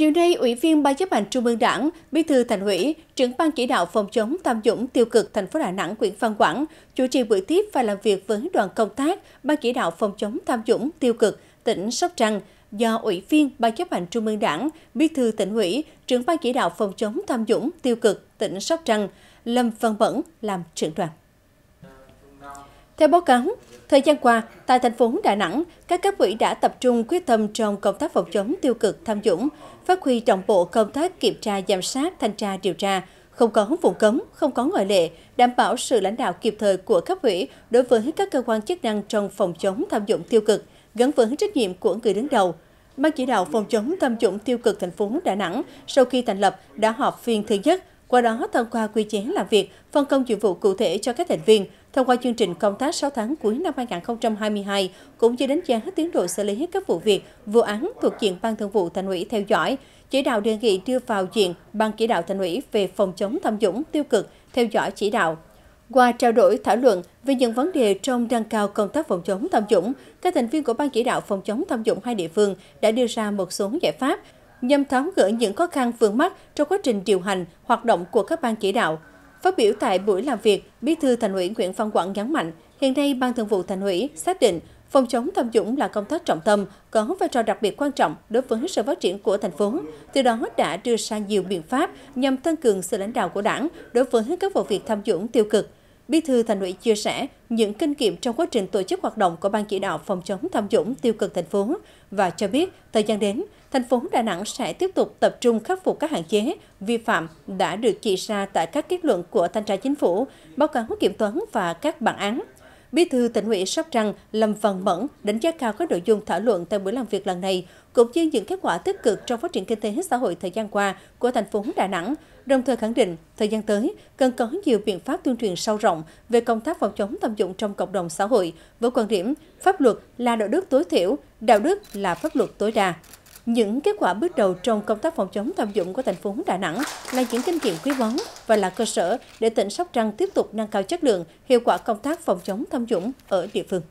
Chiều nay, Ủy viên Ban chấp hành Trung ương Đảng, Bí thư Thành ủy, trưởng ban chỉ đạo phòng chống tham nhũng tiêu cực thành phố Đà Nẵng Nguyễn Văn Quảng chủ trì buổi tiếp và làm việc với đoàn công tác Ban chỉ đạo phòng chống tham nhũng tiêu cực tỉnh Sóc Trăng do Ủy viên Ban chấp hành Trung ương Đảng, Bí thư tỉnh ủy, trưởng ban chỉ đạo phòng chống tham nhũng tiêu cực tỉnh Sóc Trăng Lâm Văn Bẩn làm trưởng đoàn. Theo báo cáo, thời gian qua, tại thành phố Đà Nẵng, các cấp ủy đã tập trung quyết tâm trong công tác phòng chống tiêu cực tham nhũng, phát huy trọng bộ công tác kiểm tra giám sát, thanh tra điều tra, không có vùng cấm, không có ngoại lệ, đảm bảo sự lãnh đạo kịp thời của cấp ủy đối với các cơ quan chức năng trong phòng chống tham nhũng tiêu cực, gắn với trách nhiệm của người đứng đầu. Ban chỉ đạo phòng chống tham nhũng tiêu cực thành phố Đà Nẵng sau khi thành lập đã họp phiên thứ nhất, qua đó thông qua quy chế làm việc, phân công nhiệm vụ cụ thể cho các thành viên, Thông qua chương trình công tác 6 tháng cuối năm 2022, cũng như đánh giá tiến độ xử lý các vụ việc, vụ án thuộc diện Ban Thường vụ Thành ủy theo dõi, chỉ đạo đề nghị đưa vào diện Ban Chỉ đạo Thành ủy về phòng chống tham nhũng tiêu cực, theo dõi chỉ đạo. Qua trao đổi thảo luận về những vấn đề trong nâng cao công tác phòng chống tham nhũng, các thành viên của Ban Chỉ đạo phòng chống tham nhũng hai địa phương đã đưa ra một số giải pháp nhằm tháo gỡ những khó khăn vướng mắt trong quá trình điều hành, hoạt động của các ban chỉ đạo, Phát biểu tại buổi làm việc, Bí thư Thành ủy Nguyễn Văn Quảng nhấn mạnh, hiện nay Ban Thường vụ Thành ủy xác định phòng chống tham nhũng là công tác trọng tâm, có vai trò đặc biệt quan trọng đối với sự phát triển của thành phố. Từ đó đã đưa ra nhiều biện pháp nhằm tăng cường sự lãnh đạo của đảng đối với các vụ việc tham nhũng tiêu cực, Bí thư Thành ủy chia sẻ những kinh nghiệm trong quá trình tổ chức hoạt động của Ban chỉ đạo phòng chống tham nhũng tiêu cực thành phố và cho biết thời gian đến, thành phố Đà Nẵng sẽ tiếp tục tập trung khắc phục các hạn chế, vi phạm đã được chỉ ra tại các kết luận của Thanh tra Chính phủ, báo cáo kiểm toán và các bản án Bí thư tỉnh ủy Sóc Trăng Lâm Văn Mẫn đánh giá cao các nội dung thảo luận tại buổi làm việc lần này, cũng như những kết quả tích cực trong phát triển kinh tế xã hội thời gian qua của thành phố Đà Nẵng, đồng thời khẳng định thời gian tới cần có nhiều biện pháp tuyên truyền sâu rộng về công tác phòng chống tham nhũng trong cộng đồng xã hội với quan điểm pháp luật là đạo đức tối thiểu, đạo đức là pháp luật tối đa. Những kết quả bước đầu trong công tác phòng chống tham nhũng của thành phố Đà Nẵng là những kinh nghiệm quý báu và là cơ sở để tỉnh Sóc Trăng tiếp tục nâng cao chất lượng, hiệu quả công tác phòng chống tham nhũng ở địa phương.